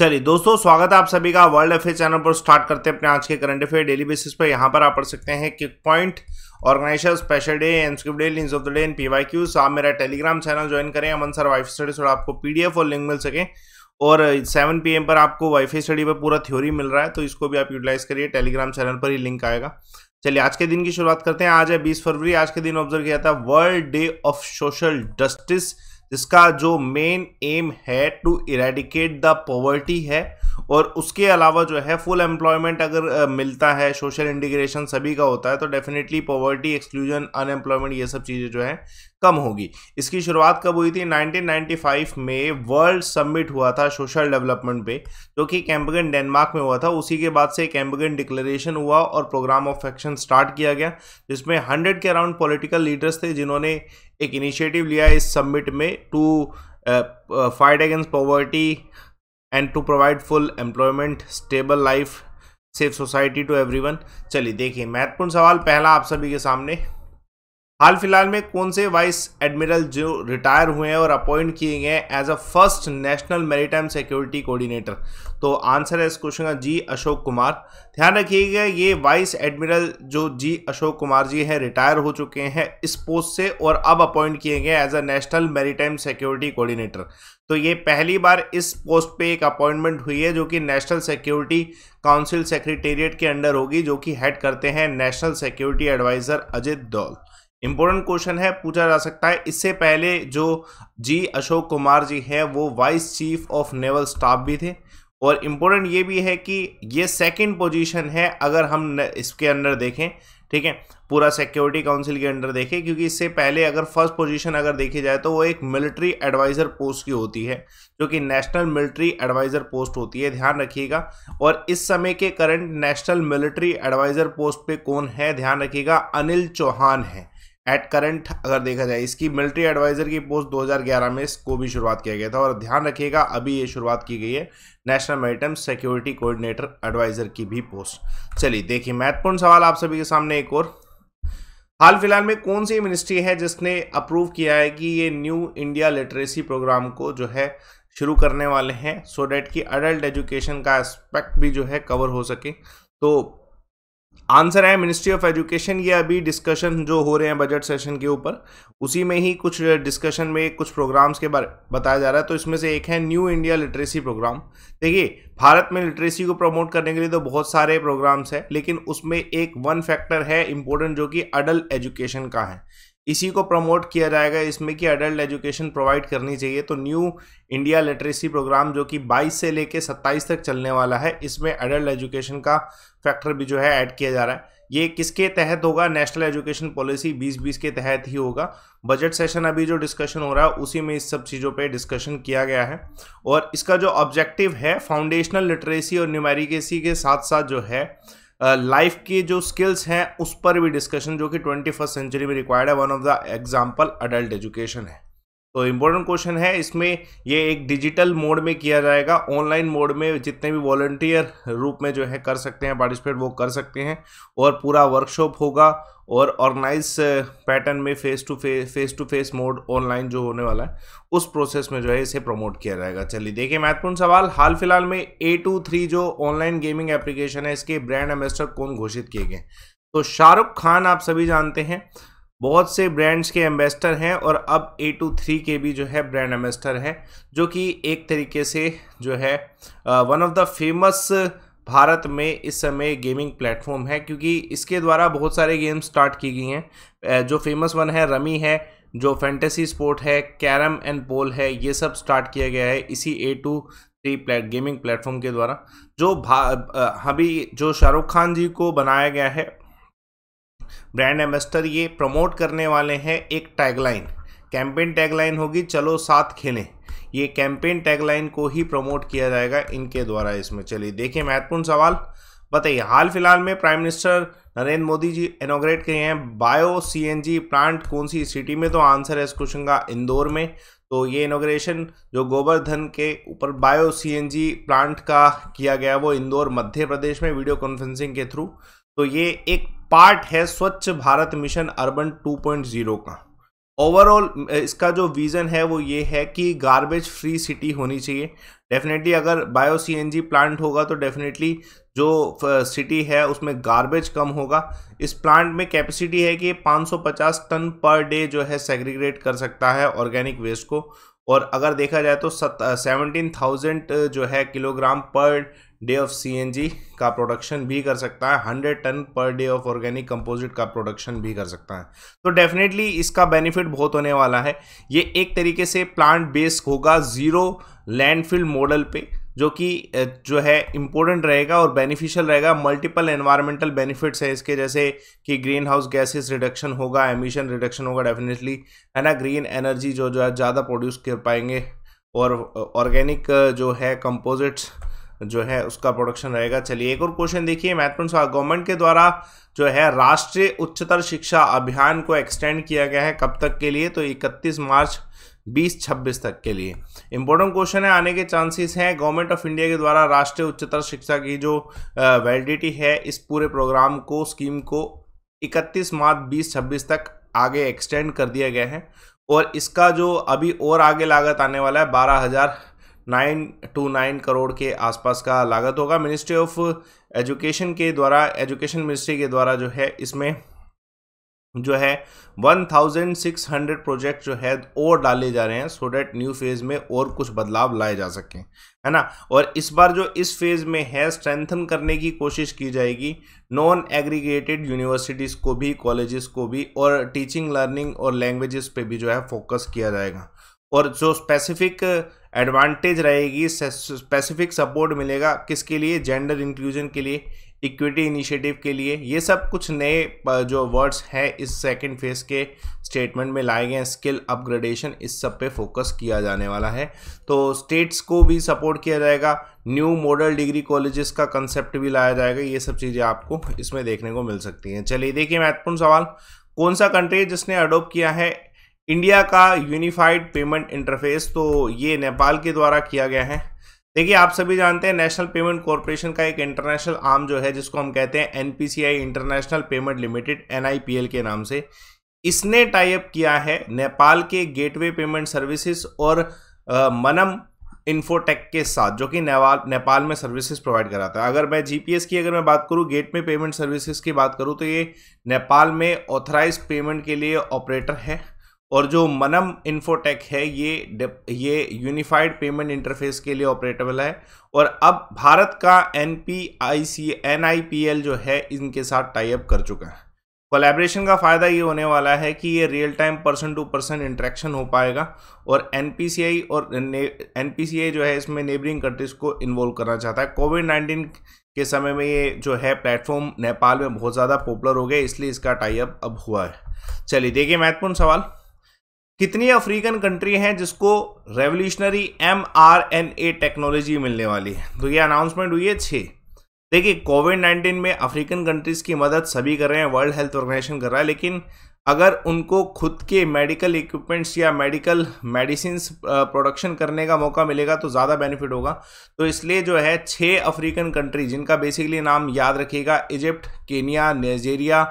चलिए दोस्तों स्वागत है आप सभी का वर्ल्ड अफेयर चैनल पर स्टार्ट करते हैं अपने आज के करंट अफेयर डेली बेसिस पर यहाँ पर आप पढ़ सकते हैं kick point organiser special day एनस्क्रिप day news of the day and P Y Qs आप मेरा टेलीग्राम चैनल ज्वाइन करें अमन सर वाइफ स्टडी थोड़ा आपको पीडीएफ और लिंक मिल सके और पी एम पर आपको वाईफाई स्टडी पर पूरा थ्योरी मिल रहा है तो इसको भी आप यूटिलाइज करिए टेलीग्राम चैनल पर ही लिंक आएगा चलिए आज के दिन की शुरुआत करते हैं आज है बीस फरवरी आज के दिन ऑब्जर्व किया था world day of social justice जिसका जो मेन एम है टू इरेडिकेट द पॉवर्टी है और उसके अलावा जो है फुल एम्प्लॉयमेंट अगर मिलता है सोशल इंटीग्रेशन सभी का होता है तो डेफिनेटली पॉवर्टी एक्सक्लूजन अनएम्प्लॉयमेंट ये सब चीज़ें जो है कम होगी इसकी शुरुआत कब हुई थी 1995 में वर्ल्ड समिट हुआ था सोशल डेवलपमेंट पे जो कि कैम्पगन डेनमार्क में हुआ था उसी के बाद से कैम्बगन डिक्लेरेशन हुआ और प्रोग्राम ऑफ एक्शन स्टार्ट किया गया जिसमें 100 के अराउंड पॉलिटिकल लीडर्स थे जिन्होंने एक इनिशिएटिव लिया इस समिट में to fight against poverty and to provide full employment stable life safe society to one चलिए देखिए महत्वपूर्ण सवाल पहला आप सभी के सामने हाल फिलहाल में कौन से वाइस एडमिरल जो रिटायर हुए हैं और अपॉइंट किए गए as a first national maritime security coordinator तो आंसर है इस क्वेश्चन का जी अशोक कुमार ध्यान रखिएगा ये वाइस एडमिरल जो जी अशोक कुमार जी हैं रिटायर हो चुके हैं इस पोस्ट से और अब अपॉइंट किए गए as a national maritime security coordinator तो ये पहली बार इस पोस्ट पे एक अपॉइंटमेंट हुई है जो कि नेशनल सिक्योरिटी काउंसिल सेक्रेटेरिएट के अंडर होगी जो कि हेड करते हैं नेशनल सिक्योरिटी एडवाइज़र अजित दौल इंपॉर्टेंट क्वेश्चन है पूछा जा सकता है इससे पहले जो जी अशोक कुमार जी हैं वो vice chief of naval staff भी थे और इम्पोर्टेंट ये भी है कि ये सेकंड पोजीशन है अगर हम इसके अंडर देखें ठीक है पूरा सिक्योरिटी काउंसिल के अंडर देखें क्योंकि इससे पहले अगर फर्स्ट पोजीशन अगर देखी जाए तो वो एक मिलिट्री एडवाइज़र पोस्ट की होती है जो कि नेशनल मिलिट्री एडवाइज़र पोस्ट होती है ध्यान रखिएगा और इस समय के current national military adviser post पे कौन है ध्यान रखिएगा अनिल चौहान है एट करंट अगर देखा जाए इसकी मिलिट्री एडवाइज़र की पोस्ट 2011 में इसको भी शुरुआत किया गया था और ध्यान रखिएगा अभी ये शुरुआत की गई है national maritime security coordinator adviser की भी पोस्ट चलिए देखिए महत्वपूर्ण सवाल आप सभी के सामने एक और हाल फिलहाल में कौन सी मिनिस्ट्री है जिसने अप्रूव किया है कि ये न्यू इंडिया लिटरेसी प्रोग्राम को जो है शुरू करने वाले हैं सो डैट की अडल्ट एजुकेशन का एस्पेक्ट भी जो है कवर हो सके तो आंसर है मिनिस्ट्री ऑफ एजुकेशन ये अभी डिस्कशन जो हो रहे हैं बजट सेशन के ऊपर उसी में ही कुछ डिस्कशन में कुछ प्रोग्राम्स के बारे बताया जा रहा है तो इसमें से एक है न्यू इंडिया लिटरेसी प्रोग्राम देखिए भारत में लिटरेसी को प्रमोट करने के लिए तो बहुत सारे प्रोग्राम्स हैं लेकिन उसमें एक वन फैक्टर है इम्पोर्टेंट जो कि अडल्ट एजुकेशन का है इसी को प्रमोट किया जाएगा इसमें कि अडल्ट एजुकेशन प्रोवाइड करनी चाहिए तो न्यू इंडिया लिटरेसी प्रोग्राम जो कि 22 से लेके 27 तक चलने वाला है इसमें अडल्ट एजुकेशन का फैक्टर भी जो है ऐड किया जा रहा है ये किसके तहत होगा नेशनल एजुकेशन पॉलिसी 2020 के तहत ही होगा बजट सेशन अभी जो डिस्कशन हो रहा है उसी में इस सब चीज़ों पे डिस्कशन किया गया है और इसका जो ऑब्जेक्टिव है फाउंडेशनल लिटरेसी और न्यूमेरिकेसी के साथ साथ जो है लाइफ के जो स्किल्स हैं उस पर भी डिस्कशन जो कि ट्वेंटी फर्स्ट सेंचुरी में रिक्वायर्ड है one of the example adult education है तो इम्पोर्टेंट क्वेश्चन है इसमें ये एक डिजिटल मोड में किया जाएगा ऑनलाइन मोड में जितने भी वॉल्टियर रूप में जो है कर सकते हैं पार्टिसिपेट वो कर सकते हैं और पूरा वर्कशॉप होगा और ऑर्गेनाइज पैटर्न में face to face face to face mode online जो होने वाला है उस प्रोसेस में जो है इसे प्रमोट किया जाएगा चलिए देखिए महत्वपूर्ण सवाल हाल फिलहाल में ए टू थ्री जो ऑनलाइन गेमिंग एप्लीकेशन है इसके ब्रांड एम्बेसडर कौन घोषित किए गए तो शाहरुख खान आप सभी जानते हैं बहुत से ब्रांड्स के एम्बेसडर हैं और अब ए टू थ्री के भी जो है ब्रांड एम्बेसडर हैं जो कि एक तरीके से जो है one of the famous Bharat में इस समय गेमिंग प्लेटफॉर्म है क्योंकि इसके द्वारा बहुत सारे गेम्स स्टार्ट की गई हैं जो फेमस वन है रमी है जो फैंटेसी स्पोर्ट है कैरम एंड पोल है ये सब स्टार्ट किया गया है इसी A two three plate gaming platform के द्वारा जो भा अभी जो शाहरुख खान जी को बनाया गया है ब्रांड एम्बेस्टर ये प्रमोट करने वाले हैं एक टैगलाइन कैंपेन टैगलाइन होगी चलो साथ खेलें ये कैंपेन टैगलाइन को ही प्रमोट किया जाएगा इनके द्वारा इसमें चलिए देखिए महत्वपूर्ण सवाल बताइए हाल फिलहाल में prime minister Narendra Modi ji inaugurate किए हैं बायो सीएनजी प्लांट कौन सी सिटी में तो आंसर है इस क्वेश्चन का इंदौर में तो ये इनोग्रेशन जो गोवर्धन के ऊपर बायो सीएनजी प्लांट का किया गया वो इंदौर मध्य प्रदेश में वीडियो कॉन्फ्रेंसिंग के थ्रू तो ये एक पार्ट है स्वच्छ भारत मिशन अर्बन 2.0 का ओवरऑल इसका जो विज़न है वो ये है कि गार्बेज फ्री सिटी होनी चाहिए डेफिनेटली अगर बायो सीएनजी प्लांट होगा तो डेफिनेटली जो सिटी uh, है उसमें गार्बेज कम होगा इस प्लांट में कैपेसिटी है कि 550 टन पर डे जो है सेग्रीग्रेट कर सकता है ऑर्गेनिक वेस्ट को और अगर देखा जाए तो सेवनटीन थाउजेंड जो है kilogram per day of CNG का प्रोडक्शन भी कर सकता है hundred ton per day of organic composite का प्रोडक्शन भी कर सकता है तो डेफिनेटली इसका बेनिफिट बहुत होने वाला है ये एक तरीके से प्लांट बेस्ड होगा ज़ीरो लैंडफिल मॉडल पे जो कि जो है इम्पोर्टेंट रहेगा और बेनिफिशियल रहेगा मल्टीपल एनवायरमेंटल बेनिफिट्स हैं इसके जैसे कि ग्रीन हाउस गैसेस रिडक्शन होगा एमिशन रिडक्शन होगा डेफिनेटली है ना ग्रीन एनर्जी जो जो है ज़्यादा प्रोड्यूस कर पाएंगे और ऑर्गेनिक जो है कंपोजिट्स जो है उसका प्रोडक्शन रहेगा चलिए एक और क्वेश्चन देखिए महत्वपूर्ण गवर्नमेंट के द्वारा जो है राष्ट्रीय उच्चतर शिक्षा अभियान को एक्सटेंड किया गया है कब तक के लिए तो 31 मार्च बीस छब्बीस तक के लिए इंपॉर्टेंट क्वेश्चन है आने के चांसेस हैं गवर्नमेंट ऑफ इंडिया के द्वारा राष्ट्रीय उच्चतर शिक्षा की जो वैलिडिटी है इस पूरे प्रोग्राम को स्कीम को इकतीस मार्च बीस छब्बीस तक आगे एक्सटेंड कर दिया गया है और इसका जो अभी और आगे लागत आने वाला है बारह हज़ार नाइन टू नाइन करोड़ के आसपास का लागत होगा मिनिस्ट्री ऑफ एजुकेशन के द्वारा एजुकेशन मिनिस्ट्री के द्वारा जो है इसमें जो है 1600 प्रोजेक्ट जो है और डाले जा रहे हैं सो डैट न्यू फेज़ में और कुछ बदलाव लाए जा सकें है ना और इस बार जो इस फेज़ में है स्ट्रेंथन करने की कोशिश की जाएगी नॉन एग्रीगेटेड यूनिवर्सिटीज़ को भी कॉलेजेस को भी और टीचिंग लर्निंग और लैंग्वेजेस पे भी जो है फोकस किया जाएगा और जो स्पेसिफिक एडवांटेज रहेगी स्पेसिफिक सपोर्ट मिलेगा किसके लिए जेंडर इंक्लूजन के लिए इक्विटी इनिशिएटिव के लिए ये सब कुछ नए जो वर्ड्स हैं इस सेकंड फेज के स्टेटमेंट में लाए गए हैं स्किल अपग्रेडेशन इस सब पे फोकस किया जाने वाला है तो स्टेट्स को भी सपोर्ट किया जाएगा न्यू मॉडल डिग्री कॉलेजेस का कंसेप्ट भी लाया जाएगा ये सब चीज़ें आपको इसमें देखने को मिल सकती हैं चलिए देखिए महत्वपूर्ण सवाल कौन सा कंट्री है जिसने अडोप्ट किया है इंडिया का यूनिफाइड पेमेंट इंटरफेस तो ये नेपाल के द्वारा किया गया है देखिए आप सभी जानते हैं नेशनल पेमेंट कॉरपोरेशन का एक इंटरनेशनल आर्म जो है जिसको हम कहते हैं NPCI international payment limited NIPL के नाम से इसने टाइप किया है नेपाल के गेटवे पेमेंट सर्विसेज और आ, मनम इन्फोटेक के साथ जो कि नेपाल नेपाल में सर्विसेज प्रोवाइड कराता है अगर मैं जीपीएस की अगर मैं बात करूँ गेट में पेमेंट सर्विसेज की बात करूँ तो ये नेपाल में ऑथराइज पेमेंट के लिए ऑपरेटर है और जो मनम इन्फोटेक है ये ये यूनिफाइड पेमेंट इंटरफेस के लिए ऑपरेटेबल है और अब भारत का N P I C N I P L जो है इनके साथ टाइप कर चुका है कोलेब्रेशन का फ़ायदा ये होने वाला है कि ये real time person to person interaction हो पाएगा और एन पी सी आई और एन पी सी आई जो है इसमें नेबरिंग कंट्रीज़ को इन्वॉल्व करना चाहता है कोविड नाइन्टीन के समय में ये जो है प्लेटफॉर्म नेपाल में बहुत ज़्यादा पॉपुलर हो गया इसलिए इसका टाइप अब हुआ है चलिए देखिए महत्वपूर्ण सवाल कितनी अफ्रीकन कंट्री हैं जिसको revolutionary M R N A technology मिलने वाली है तो ये अनाउंसमेंट हुई है छः देखिए कोविड नाइन्टीन में अफ्रीकन कंट्रीज़ की मदद सभी कर रहे हैं वर्ल्ड हेल्थ ऑर्गेनाइजेशन कर रहा है लेकिन अगर उनको खुद के मेडिकल इक्विपमेंट्स या मेडिकल मेडिसिन प्रोडक्शन करने का मौका मिलेगा तो ज़्यादा बेनिफिट होगा तो इसलिए जो है छः अफ्रीकन कंट्री जिनका बेसिकली नाम याद रखिएगा Egypt Kenya Nigeria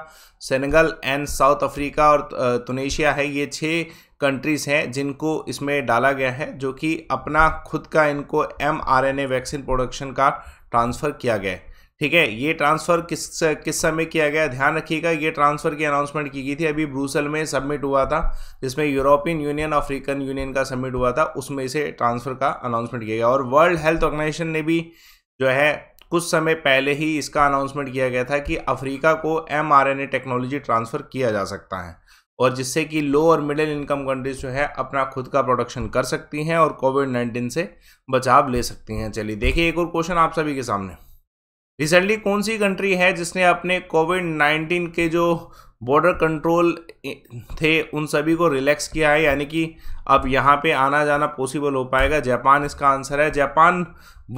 Senegal and South Africa और तुनेशिया है ये छः कंट्रीज़ हैं जिनको इसमें डाला गया है जो कि अपना खुद का इनको एम वैक्सीन प्रोडक्शन का ट्रांसफ़र किया गया है ठीक है ये ट्रांसफ़र किस किस समय किया गया ध्यान रखिएगा ये ट्रांसफ़र की अनाउंसमेंट की गई थी अभी ब्रूसल में सबमिट हुआ था जिसमें यूरोपियन यूनियन अफ्रीकन यूनियन का सबमिट हुआ था उसमें से ट्रांसफ़र का अनाउंसमेंट किया गया और वर्ल्ड हेल्थ ऑर्गेनाइजेशन ने भी जो है कुछ समय पहले ही इसका अनाउंसमेंट किया गया था कि अफ्रीका को एम टेक्नोलॉजी ट्रांसफ़र किया जा सकता है और जिससे कि लो और मिडिल इनकम कंट्रीज जो है अपना खुद का प्रोडक्शन कर सकती हैं और कोविड नाइन्टीन से बचाव ले सकती हैं चलिए देखिए एक और क्वेश्चन आप सभी के सामने रिसेंटली कौन सी कंट्री है जिसने अपने कोविड नाइन्टीन के जो बॉर्डर कंट्रोल थे उन सभी को रिलैक्स किया है यानी कि अब यहाँ पे आना जाना पॉसिबल हो पाएगा जापान इसका आंसर है Japan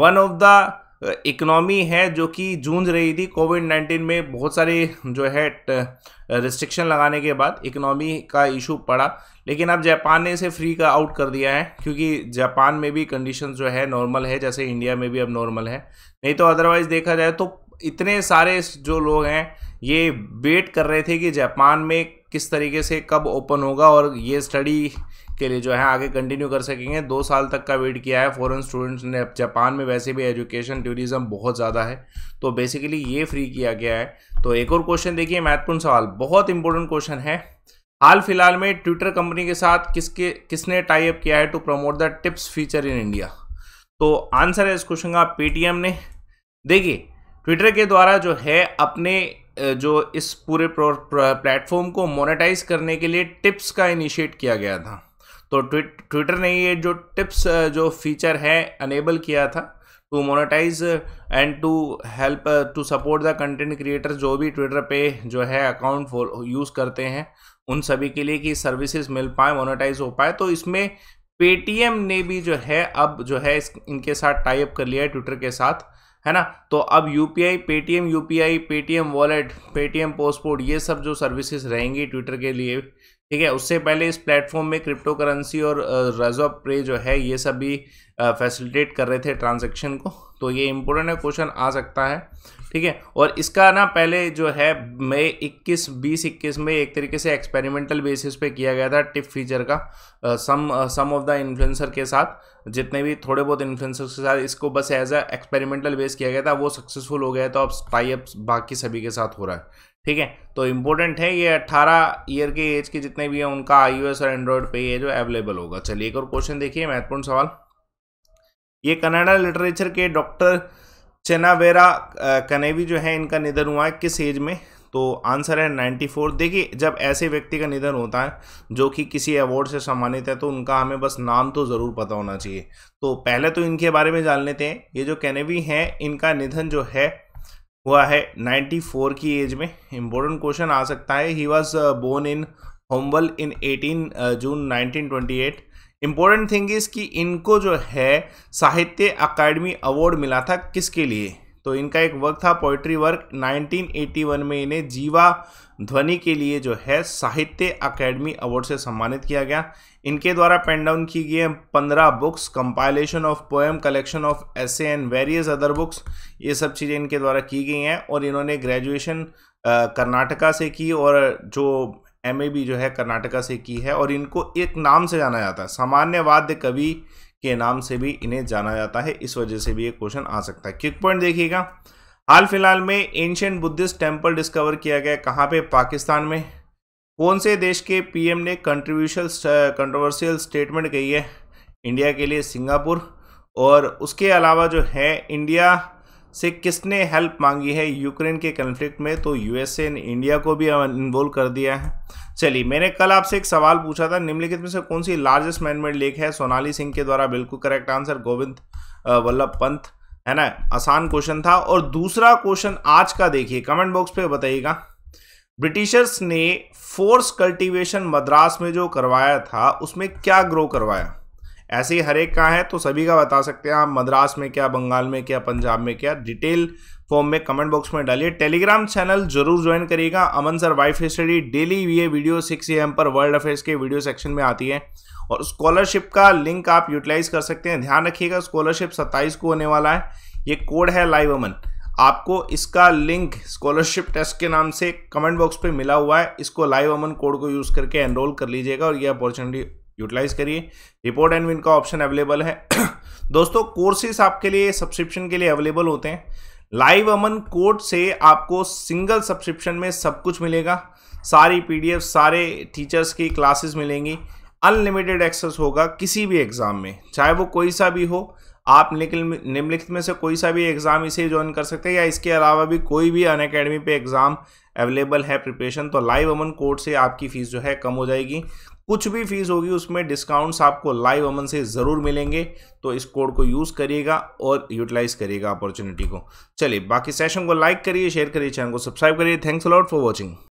one of the economy है जो कि जूझ रही थी कोविड नाइन्टीन में बहुत सारे जो है रिस्ट्रिक्शन लगाने के बाद इकोनॉमी का इशू पड़ा लेकिन अब जापान ने इसे फ्री का आउट कर दिया है क्योंकि जापान में भी कंडीशन जो है नॉर्मल है जैसे इंडिया में भी अब नॉर्मल है नहीं तो अदरवाइज़ देखा जाए तो इतने सारे जो लोग हैं ये वेट कर रहे थे कि जापान में किस तरीके से कब ओपन होगा और ये स्टडी के लिए जो है आगे कंटिन्यू कर सकेंगे दो साल तक का वेट किया है फॉरेन स्टूडेंट्स ने जापान में वैसे भी एजुकेशन टूरिज़्म बहुत ज़्यादा है तो बेसिकली ये फ्री किया गया है तो एक और क्वेश्चन देखिए महत्वपूर्ण सवाल बहुत इंपॉर्टेंट क्वेश्चन है हाल फिलहाल में ट्विटर कंपनी के साथ किसके किसने टाई अप किया है to promote the tips feature in India तो आंसर है इस क्वेश्चन का पेटीएम ने देखिए ट्विटर के द्वारा जो है अपने जो इस पूरे प्लेटफॉर्म को मोनेटाइज करने के लिए टिप्स का इनिशिएट किया गया था तो ट्विटर ने ये जो टिप्स जो फीचर है अनेबल किया था to monetize and to help to support the content creator जो भी ट्विटर पे जो है अकाउंट यूज़ करते हैं उन सभी के लिए कि सर्विसेज मिल पाए मोनेटाइज हो पाए तो इसमें पेटीएम ने भी जो है अब जो है इनके साथ टाइप कर लिया है ट्विटर के साथ है ना तो अब U P I Paytm U P I Paytm wallet Paytm postpaid ये सब जो सर्विसेज रहेंगी ट्विटर के लिए ठीक है उससे पहले इस प्लेटफॉर्म में क्रिप्टो करेंसी और रेजो प्रे जो है ये सब भी फैसिलिटेट कर रहे थे ट्रांजेक्शन को तो ये इंपॉर्टेंट क्वेश्चन आ सकता है ठीक है और इसका ना पहले जो है मई इक्कीस बीस इक्कीस में एक तरीके से एक्सपेरिमेंटल बेसिस पे किया गया था टिप फीचर का some some of the influencer के साथ जितने भी थोड़े बहुत इन्फ्लुएंसर के साथ इसको बस एज अ एक्सपेरिमेंटल बेस किया गया था वो सक्सेसफुल हो गया तो अब टाइप बाकी सभी के साथ हो रहा है ठीक है तो इम्पोर्टेंट है ये 18 ईयर के एज के जितने भी हैं उनका आईओएस और एंड्रॉयड पे ये जो अवेलेबल होगा चलिए एक और क्वेश्चन देखिए महत्वपूर्ण सवाल ये कनाडा लिटरेचर के डॉक्टर चेनावेरा कनेवी जो है इनका निधन हुआ है किस एज में तो आंसर है 94 देखिए जब ऐसे व्यक्ति का निधन होता है जो कि किसी अवार्ड से सम्मानित है तो उनका हमें बस नाम तो ज़रूर पता होना चाहिए तो पहले तो इनके बारे में जान लेते हैं ये जो कैनेवी हैं इनका निधन जो है हुआ है 94 की एज में इम्पोर्टेंट क्वेश्चन आ सकता है he was born in Hombal in 18 June 1928 important thing is कि इनको जो है साहित्य अकादमी अवार्ड मिला था किसके लिए तो इनका एक वर्क था पोइट्री वर्क 1981 में इन्हें जीवा ध्वनि के लिए जो है साहित्य अकेडमी अवार्ड से सम्मानित किया गया इनके द्वारा पेन डाउन की गई पंद्रह books compilation of poem collection of essay and various other books ये सब चीज़ें इनके द्वारा की गई हैं और इन्होंने ग्रेजुएशन कर्नाटका से की और जो एम भी जो है कर्नाटका से की है और इनको एक नाम से जाना जाता है सामान्य वाद्य कवि के नाम से भी इन्हें जाना जाता है इस वजह से भी ये क्वेश्चन आ सकता है क्विक पॉइंट देखिएगा हाल फिलहाल में एंशियंट बुद्धिस्ट टेम्पल डिस्कवर किया गया कहाँ पे पाकिस्तान में कौन से देश के पीएम ने कंट्रीब्यूशल कंट्रोवर्शियल स्टेटमेंट कही है इंडिया के लिए सिंगापुर और उसके अलावा जो है इंडिया से किसने हेल्प मांगी है यूक्रेन के कन्फ्लिक्ट में तो यूएसए ने इंडिया को भी इन्वॉल्व कर दिया है चलिए मैंने कल आपसे एक सवाल पूछा था निम्नलिखित में से कौन सी लार्जेस्ट मैनमेड लेक है सोनाली सिंह के द्वारा बिल्कुल करेक्ट आंसर गोविंद वल्लभ पंत है ना आसान क्वेश्चन था और दूसरा क्वेश्चन आज का देखिए कमेंट बॉक्स पर बताइएगा ब्रिटिशर्स ने फोर्स कल्टीवेशन मद्रास में जो करवाया था उसमें क्या ग्रो करवाया ऐसे ही हर एक का है तो सभी का बता सकते हैं आप मद्रास में क्या बंगाल में क्या पंजाब में क्या डिटेल फॉर्म में कमेंट बॉक्स में डालिए टेलीग्राम चैनल जरूर ज्वाइन करिएगा Aman sir wife history daily ये वीडियो सिक्स ए पर वर्ल्ड अफेयर्स के वीडियो सेक्शन में आती है और स्कॉलरशिप का लिंक आप यूटिलाइज कर सकते हैं ध्यान रखिएगा स्कॉलरशिप सत्ताईस को होने वाला है ये कोड है लाइव अमन आपको इसका लिंक स्कॉलरशिप टेस्ट के नाम से कमेंट बॉक्स पे मिला हुआ है इसको लाइव अमन कोड को यूज़ करके एनरोल कर लीजिएगा और ये अपॉर्चुनिटी यूटिलाइज करिए रिपोर्ट एंड विन का ऑप्शन अवेलेबल है दोस्तों कोर्सेस आपके लिए सब्सक्रिप्शन के लिए अवेलेबल होते हैं लाइव अमन कोड से आपको सिंगल सब्सक्रिप्शन में सब कुछ मिलेगा सारी पीडीएफ सारे टीचर्स की क्लासेस मिलेंगी अनलिमिटेड एक्सेस होगा किसी भी एग्ज़ाम में चाहे वो कोई सा भी हो आप निम्नलिखित में से कोई सा भी एग्ज़ाम इसे ज्वाइन कर सकते हैं या इसके अलावा भी कोई भी अन अकेडमी पे एग्ज़ाम अवेलेबल है प्रिपरेशन तो लाइव अमन कोर्ट से आपकी फ़ीस जो है कम हो जाएगी कुछ भी फीस होगी उसमें डिस्काउंट्स आपको लाइव अमन से ज़रूर मिलेंगे तो इस कोड को यूज़ करिएगा और यूटिलाइज करिएगा अपॉर्चुनिटी को चलिए बाकी सेशन को लाइक करिए शेयर करिए चैनल को सब्सक्राइब करिए थैंक्स अलॉट फॉर वॉचिंग